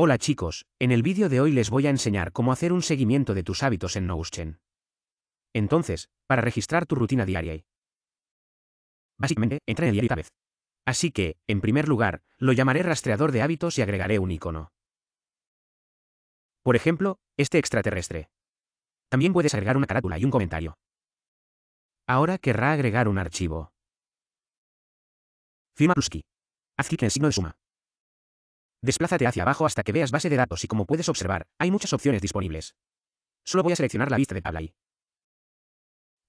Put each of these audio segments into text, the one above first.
Hola chicos, en el vídeo de hoy les voy a enseñar cómo hacer un seguimiento de tus hábitos en Notion. Entonces, para registrar tu rutina diaria. y... Básicamente, entra en el diario vez. Así que, en primer lugar, lo llamaré rastreador de hábitos y agregaré un icono. Por ejemplo, este extraterrestre. También puedes agregar una carátula y un comentario. Ahora querrá agregar un archivo. Firma Haz clic en el signo de suma. Desplázate hacia abajo hasta que veas base de datos y como puedes observar, hay muchas opciones disponibles. Solo voy a seleccionar la vista de tabla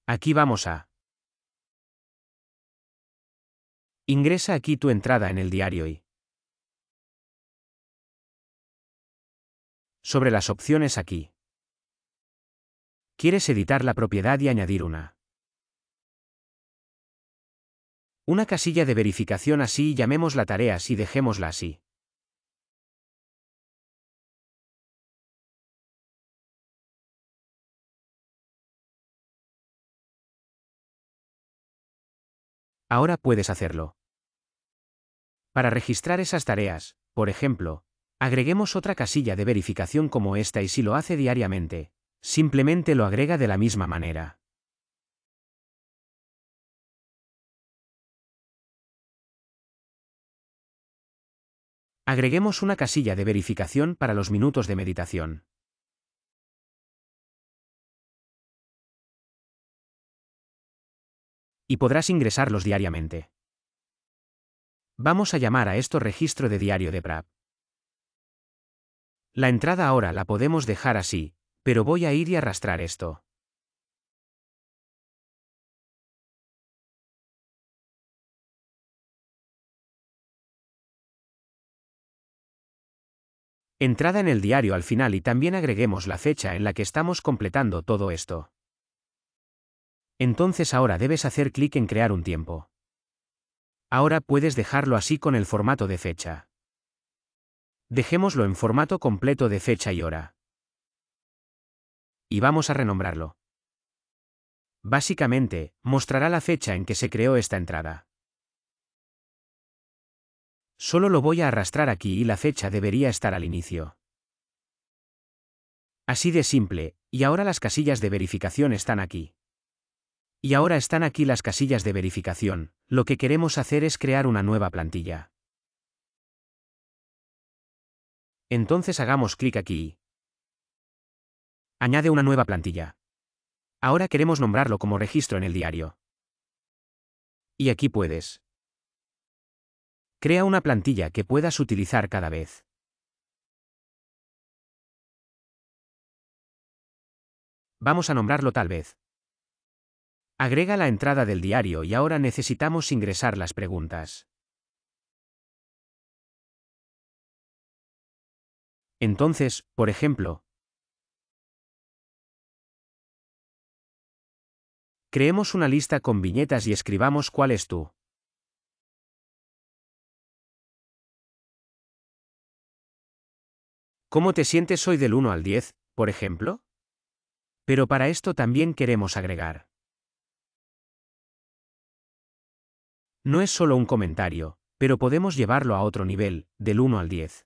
Aquí vamos a... Ingresa aquí tu entrada en el diario y... Sobre las opciones aquí. Quieres editar la propiedad y añadir una. Una casilla de verificación así y llamemos la tarea y dejémosla así. Ahora puedes hacerlo. Para registrar esas tareas, por ejemplo, agreguemos otra casilla de verificación como esta y si lo hace diariamente, simplemente lo agrega de la misma manera. Agreguemos una casilla de verificación para los minutos de meditación. y podrás ingresarlos diariamente. Vamos a llamar a esto registro de diario de PRAP. La entrada ahora la podemos dejar así, pero voy a ir y arrastrar esto. Entrada en el diario al final y también agreguemos la fecha en la que estamos completando todo esto. Entonces ahora debes hacer clic en crear un tiempo. Ahora puedes dejarlo así con el formato de fecha. Dejémoslo en formato completo de fecha y hora. Y vamos a renombrarlo. Básicamente, mostrará la fecha en que se creó esta entrada. Solo lo voy a arrastrar aquí y la fecha debería estar al inicio. Así de simple, y ahora las casillas de verificación están aquí. Y ahora están aquí las casillas de verificación, lo que queremos hacer es crear una nueva plantilla. Entonces hagamos clic aquí. Añade una nueva plantilla. Ahora queremos nombrarlo como registro en el diario. Y aquí puedes. Crea una plantilla que puedas utilizar cada vez. Vamos a nombrarlo tal vez, Agrega la entrada del diario y ahora necesitamos ingresar las preguntas. Entonces, por ejemplo, creemos una lista con viñetas y escribamos cuál es tú. ¿Cómo te sientes hoy del 1 al 10, por ejemplo? Pero para esto también queremos agregar. No es solo un comentario, pero podemos llevarlo a otro nivel, del 1 al 10.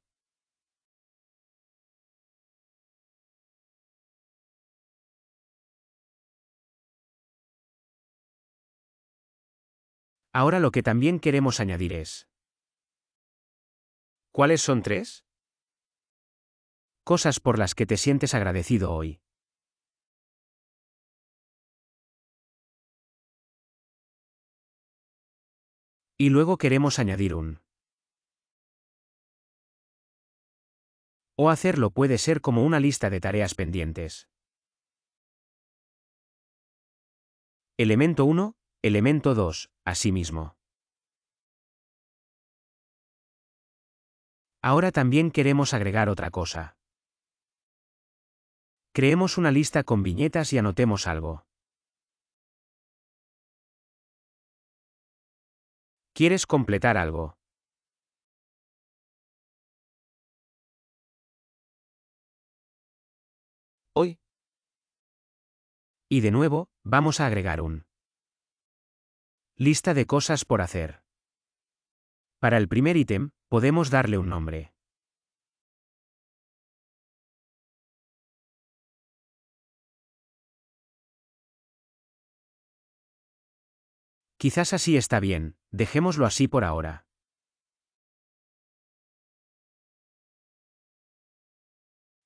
Ahora lo que también queremos añadir es... ¿Cuáles son tres? Cosas por las que te sientes agradecido hoy. Y luego queremos añadir un. O hacerlo puede ser como una lista de tareas pendientes. Elemento 1, elemento 2, mismo. Ahora también queremos agregar otra cosa. Creemos una lista con viñetas y anotemos algo. ¿Quieres completar algo? Hoy. Y de nuevo, vamos a agregar un. Lista de cosas por hacer. Para el primer ítem, podemos darle un nombre. Quizás así está bien, dejémoslo así por ahora.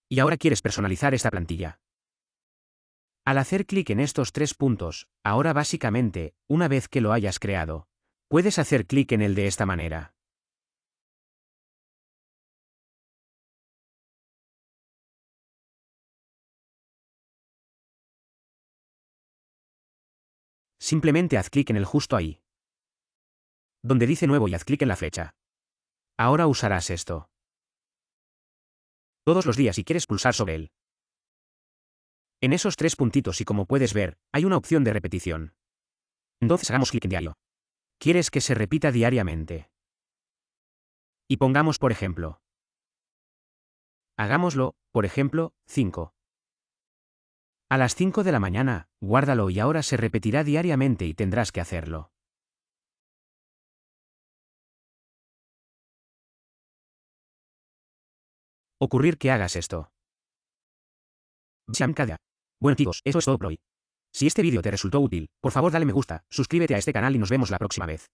Y ahora quieres personalizar esta plantilla. Al hacer clic en estos tres puntos, ahora básicamente, una vez que lo hayas creado, puedes hacer clic en el de esta manera. Simplemente haz clic en el justo ahí. Donde dice nuevo y haz clic en la flecha. Ahora usarás esto. Todos los días si quieres pulsar sobre él. En esos tres puntitos y como puedes ver, hay una opción de repetición. Entonces hagamos clic en diario. Quieres que se repita diariamente. Y pongamos por ejemplo. Hagámoslo, por ejemplo, 5. A las 5 de la mañana, guárdalo y ahora se repetirá diariamente y tendrás que hacerlo. Ocurrir que hagas esto. Bueno chicos, eso es todo por hoy. Si este vídeo te resultó útil, por favor dale me gusta, suscríbete a este canal y nos vemos la próxima vez.